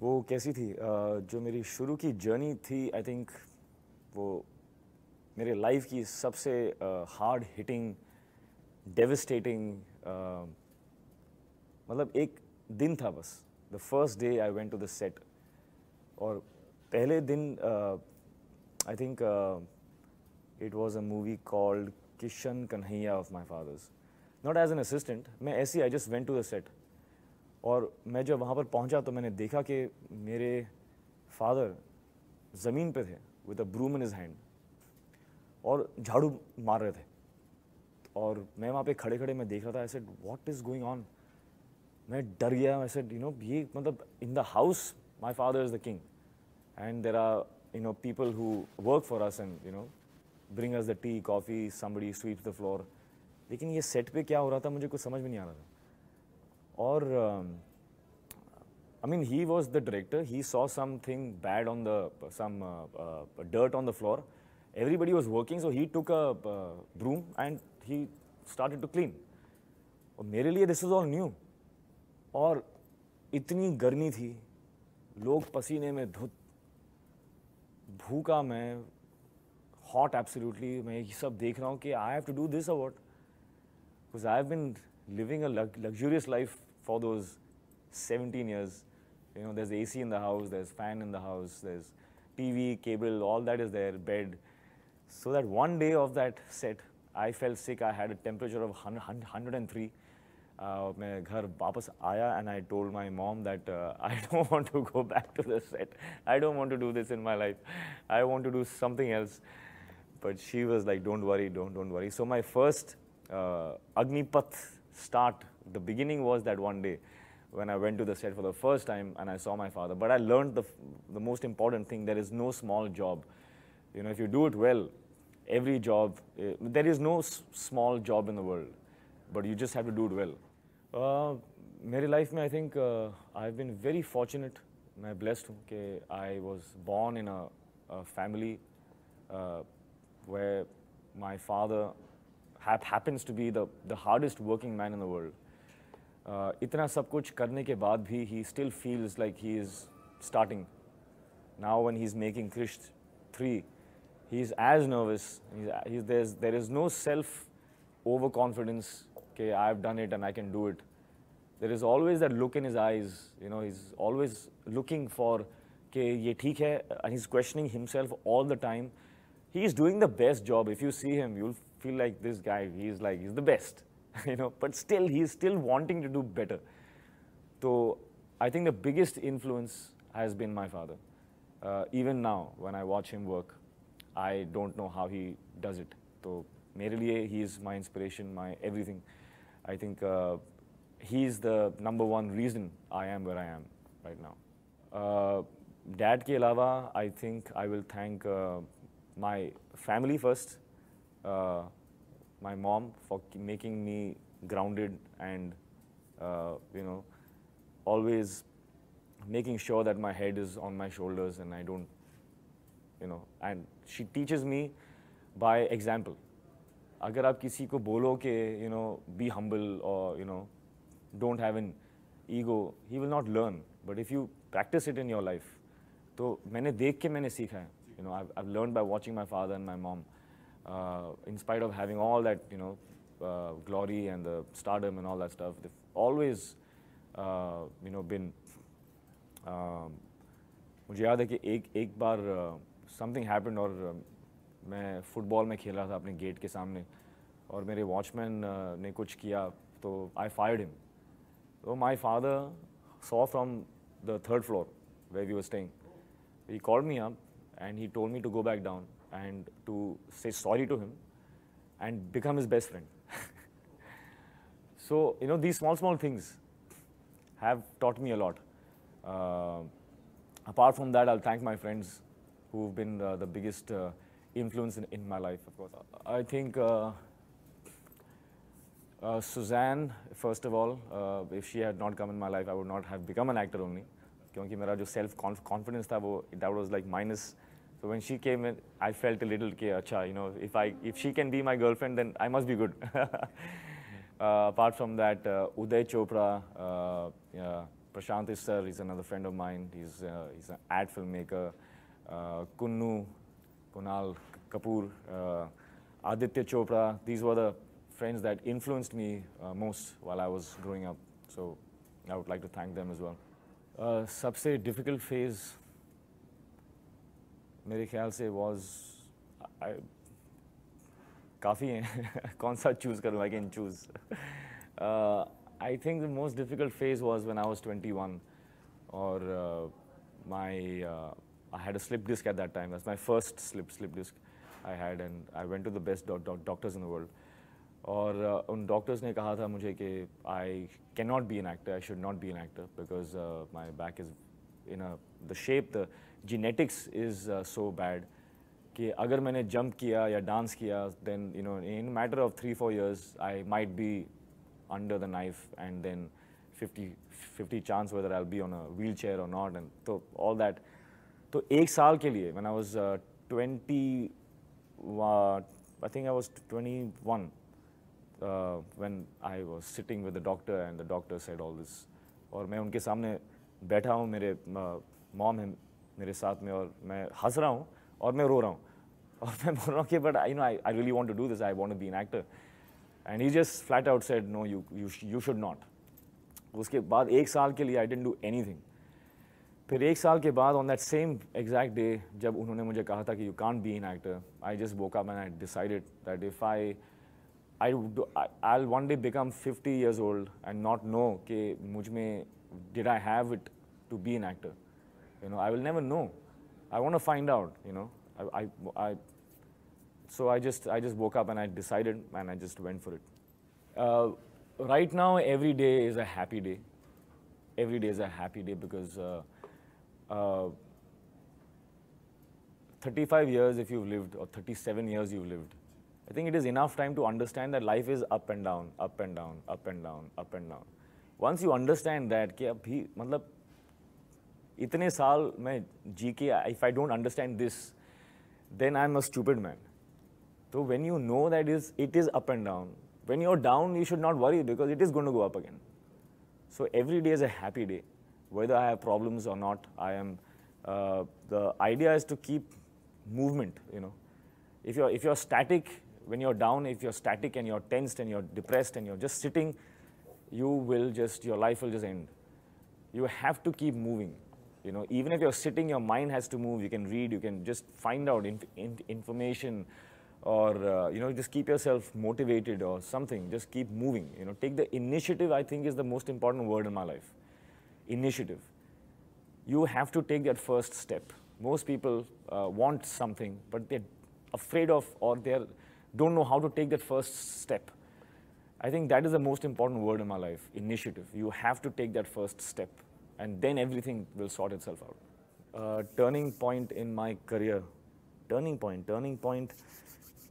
वो कैसी थी जो मेरी शुरू की जर्नी थी आई थिंक वो मेरे लाइफ की सबसे हार्ड हिटिंग डेविस्टेटिंग मतलब एक दिन था बस the first day I went to the set और पहले दिन I think it was a movie called Kishan Kanhaiya of my father's not as an assistant मैं ऐसी I just went to the set और मैं जब वहाँ पर पहुँचा तो मैंने देखा कि मेरे फादर ज़मीन पर थे with a broom in his hand और झाड़ू मार रहे थे और मैं वहाँ पे खड़े खड़े मैं देख रहा था ऐसे व्हाट इज़ गोइंग ऑन मैं डर गया ऐसे यू नो ये मतलब in the house my father is the king and there are you know people who work for us and you know bring us the tea coffee somebody sweep the floor लेकिन ये set पे क्या हो रहा था मुझे कुछ समझ में नहीं आ रहा था और I mean he was the director he saw something bad on the some dirt on the floor everybody was working so he took a broom and he started to clean और मेरे लिए this is all new और इतनी गर्मी थी लोग पसीने में धुत भूखा मैं हॉट एब्सोल्युटली मैं ये सब देख रहा हूँ कि I have to do this about because I have been living a luxurious life for those 17 years. You know, there's AC in the house, there's fan in the house, there's TV, cable, all that is there, bed. So that one day of that set, I felt sick. I had a temperature of 103. I uh, and I told my mom that uh, I don't want to go back to the set. I don't want to do this in my life. I want to do something else. But she was like, don't worry, don't, don't worry. So my first uh, Agnipath start the beginning was that one day when I went to the set for the first time and I saw my father. But I learned the, the most important thing there is no small job. You know, if you do it well, every job, uh, there is no small job in the world, but you just have to do it well. Uh, मेरी life में I think I been very fortunate मैं blessed हूँ कि I was born in a family way my happens to be the the hardest working man in the world. इतना सब कुछ करने के बाद भी ही still feels like he is starting now when he's making Krish 3, he's as nervous. He's, he's, there's, there is no self overconfidence, okay, I've done it and I can do it. There is always that look in his eyes, you know, he's always looking for, okay, ye theek hai, and he's questioning himself all the time. He's doing the best job. If you see him, you'll feel like this guy, he's like, he's the best. you know, but still he's still wanting to do better. So I think the biggest influence has been my father. Uh, even now, when I watch him work, I don't know how he does it. So, merely he is my inspiration, my everything. I think uh, he is the number one reason I am where I am right now. Uh, dad ke alawa, I think I will thank uh, my family first. Uh, my mom for making me grounded and uh, you know always making sure that my head is on my shoulders and I don't you know and she teaches me by example. अगर आप किसी को बोलो you know be humble or you know don't have an ego, he will not learn. But if you practice it in your life, so मैंने देख के You know I've learned by watching my father and my mom. Uh, in spite of having all that, you know, uh, glory and the stardom and all that stuff, they've always, uh, you know, been. Um, मुझे याद है कि एक एक बार something happened और मैं football में खेल रहा था अपने my के सामने और मेरे वॉचमैन ने कुछ किया तो I fired him saw from the third floor where we were staying. He called me up and he told me to go back down and to say sorry to him and become his best friend. so, you know, these small, small things have taught me a lot. Uh, apart from that, I'll thank my friends who've been uh, the biggest uh, influence in, in, my life, of course. I think uh, uh, Suzanne, first of all, uh, if she had not come in my life, I would not have become an actor only. Because my self confidence confidence था वो so when she came in, I felt a little, okay, acha, you know, if I if she can be my girlfriend, then I must be good. uh, apart from that, uh, Uday Chopra, uh, yeah, Prashant Issar is another friend of mine. He's uh, he's an ad filmmaker. Uh, Kunnu, Kunal Kapoor, uh, Aditya Chopra. These were the friends that influenced me uh, most while I was growing up. So I would like to thank them as well. Uh, सबसे difficult phase. मेरे ख्याल से was काफ़ी हैं कौन सा choose करूँ I can choose I think the most difficult phase was when I was twenty one और my I had slip disc at that time my first slip slip disc I had and I went to the best doctors in the world और uh, उन doctors ने कहा था मुझे कि I can not be an actor I should not be an actor because my back is in the shape the genetics is so bad कि अगर मैंने जंप किया या डांस किया then you know in matter of three four years I might be under the knife and then fifty fifty chance whether I be on a wheel chair और not and तो all that तो एक साल के लिए man I was twenty I think I was twenty one when I was sitting with the doctor and the doctor said all this और मैं उनके सामने बैठा हूँ मेरे मॉम uh, है मेरे साथ में और मैं हंस रहा हूँ और मैं रो रहा हूँ और मैं बोल रहा हूँ कि but I know I I really want to do this I want be an actor and he just flat out said no you you should not उसके बाद एक साल के लिए I didn't do anything फिर एक साल के बाद on that same exact day जब उन्होंने मुझे कहा था कि you can't be an actor I just बोका man I decided that if I I I one day become fifty years old and not know कि मुझ में did I have it to be an actor You know, I will never know. I want to find out. You know, I, I, I, so I just, I just woke up and I decided, and I just went for it. Uh, right now, every day is a happy day. Every day is a happy day because uh, uh, 35 years if you've lived, or 37 years you've lived. I think it is enough time to understand that life is up and down, up and down, up and down, up and down. Once you understand that, कि अब मतलब इतने साल मैं जी के if I don't understand this then I am a stupid man तो when you know that is it is up and down when you are down you should not worry because it is going to go up again so every day is a happy day whether I have problems or not, I am. Uh, the idea is to keep movement. You know, if you're if you're static, when you're down, if you're static and you're tensed and you're depressed and you're just sitting, you will just your life will just end. You have to keep moving you know even if you're sitting your mind has to move you can read you can just find out inf inf information or uh, you know just keep yourself motivated or something just keep moving you know take the initiative i think is the most important word in my life initiative you have to take that first step most people uh, want something but they're afraid of or they don't know how to take that first step i think that is the most important word in my life initiative you have to take that first step and then everything will sort itself out. Uh, turning point in my career, turning point, turning point,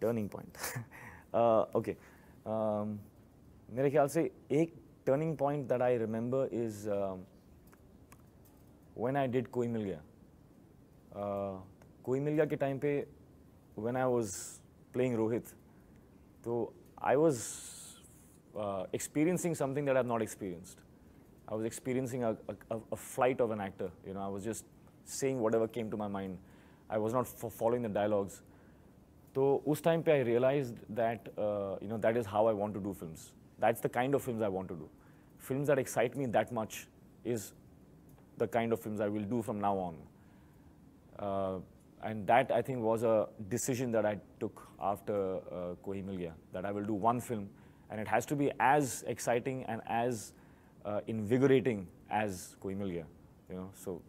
turning point. uh, okay. Um, मेरे ख्याल से turning point that I remember is um, when I did कोई मिल गया uh, कोई मिल गया के time पे when I was playing Rohit तो I was uh, experiencing something that I've not experienced I was experiencing a, a, a, flight of an actor. You know, I was just saying whatever came to my mind. I was not following the dialogues. So, us time pe I realized that uh, you know that is how I want to do films. That's the kind of films I want to do. Films that excite me that much is the kind of films I will do from now on. Uh, and that I think was a decision that I took after uh, that I will do one film, and it has to be as exciting and as uh, invigorating as Coimilia, you know so